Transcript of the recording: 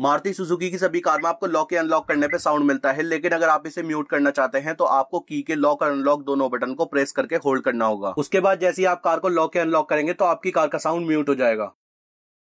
Maruti Suzuki की सभी car में आपको लॉक के अनलॉक करने पे साउंड मिलता है लेकिन अगर आप इसे म्यूट करना चाहते हैं तो आपको की के लॉक और अनलॉक दोनों बटन को प्रेस करके होल्ड करना होगा उसके बाद जैसे ही आप कार को लॉक के अनलॉक करेंगे तो आपकी कार का साउंड म्यूट हो जाएगा